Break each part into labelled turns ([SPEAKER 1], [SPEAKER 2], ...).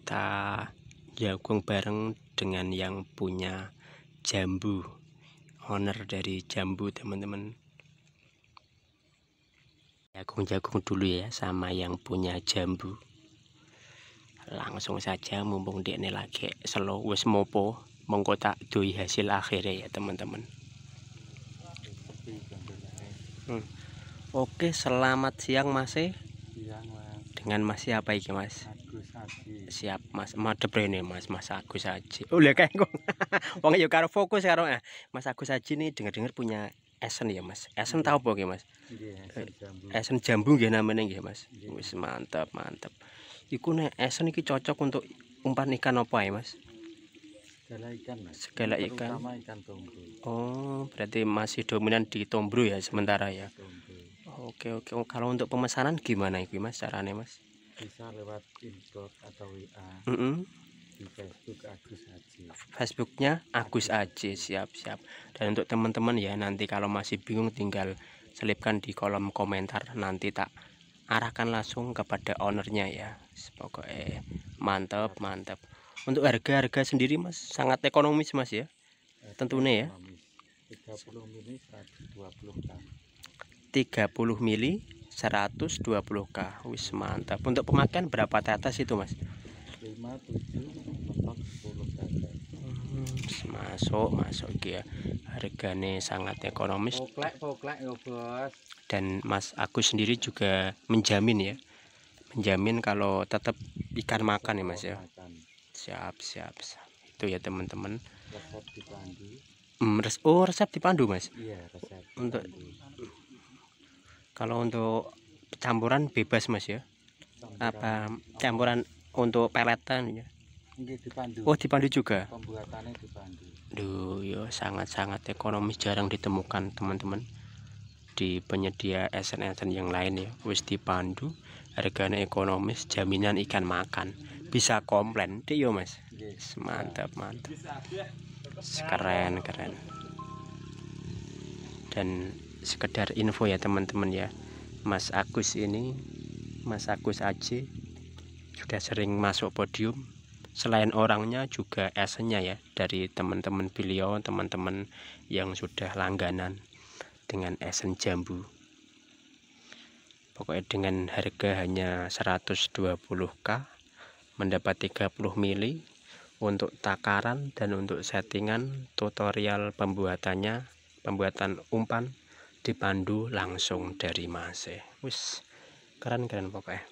[SPEAKER 1] kita jagung bareng dengan yang punya jambu owner dari jambu teman-teman jagung-jagung dulu ya sama yang punya jambu langsung saja mumpung dia ini lagi selo wis mopo mengkotak doi hasil akhirnya ya teman-teman hmm. oke selamat siang masih e dengan Mas siapa iki Mas Agus Aji siap Mas madep ini ya, Mas Mas Agus Aji oh lihat kayak kok wong yo karo fokus karo eh, Mas Agus Aji ini denger dengar punya esen ya Mas esen tahu apa Mas iya, esen eh, jambu gak namanya gak Mas iya. wis mantap mantap iku nih esen ini cocok untuk umpan ikan apa ya Mas segala ikan mas segala ikan. oh berarti masih dominan di Tombru ya sementara ya Oke oke. Oh, kalau untuk pemesanan gimana ibu Mas caranya Mas? Bisa lewat inbox atau WA. Mm -hmm. Di Facebook Agus Aji. Facebooknya Agus Aji siap siap. Dan untuk teman-teman ya nanti kalau masih bingung tinggal selipkan di kolom komentar nanti tak arahkan langsung kepada ownernya ya pokoknya eh, mantap mantap untuk harga-harga sendiri mas sangat ekonomis mas ya tentunya ya 30 menit 120 kan. 30 mili 120k wis mantap untuk pemakaian berapa tetes itu mas 5 7 Hmm, masuk masuk ya harganya sangat ekonomis poklek, poklek, ya, bos. dan mas aku sendiri juga menjamin ya menjamin kalau tetap ikan makan ya mas ya siap siap, siap. itu ya teman-teman resep dipandu mm, res oh resep dipandu mas iya resep dipandu. untuk kalau untuk campuran bebas mas ya campuran. apa campuran untuk peletan ya dipandu. oh dipandu juga pembuatannya dipandu Duh, yo ya, sangat-sangat ekonomis jarang ditemukan teman-teman di penyedia esen-esen yang lain ya wis dipandu harganya ekonomis jaminan ikan makan bisa komplain deh yo ya, mas mantap mantap keren keren dan sekedar info ya teman-teman ya Mas Agus ini Mas Agus Aji sudah sering masuk podium selain orangnya juga esennya ya dari teman-teman beliau teman-teman yang sudah langganan dengan esen jambu pokoknya dengan harga hanya 120k mendapat 30 mili untuk takaran dan untuk settingan tutorial pembuatannya pembuatan umpan dipandu langsung dari Mase wis keren-keren pokoknya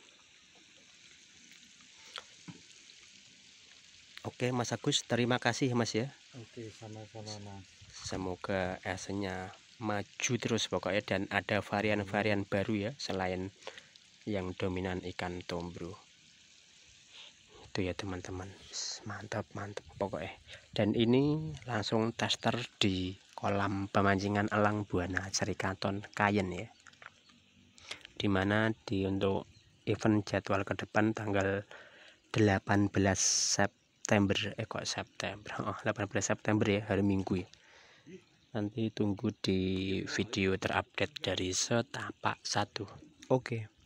[SPEAKER 1] Oke Mas Agus terima kasih Mas ya Oke sama-sama Mas semoga esnya maju terus pokoknya dan ada varian-varian baru ya selain yang dominan ikan tombro itu ya teman-teman mantap mantap pokoknya dan ini langsung tester di kolam pemancingan elang buana Serikaton Kayen ya dimana di untuk event jadwal ke depan tanggal 18 September eh kok September oh 18 September ya hari Minggu ya nanti tunggu di video terupdate dari setapak satu oke okay.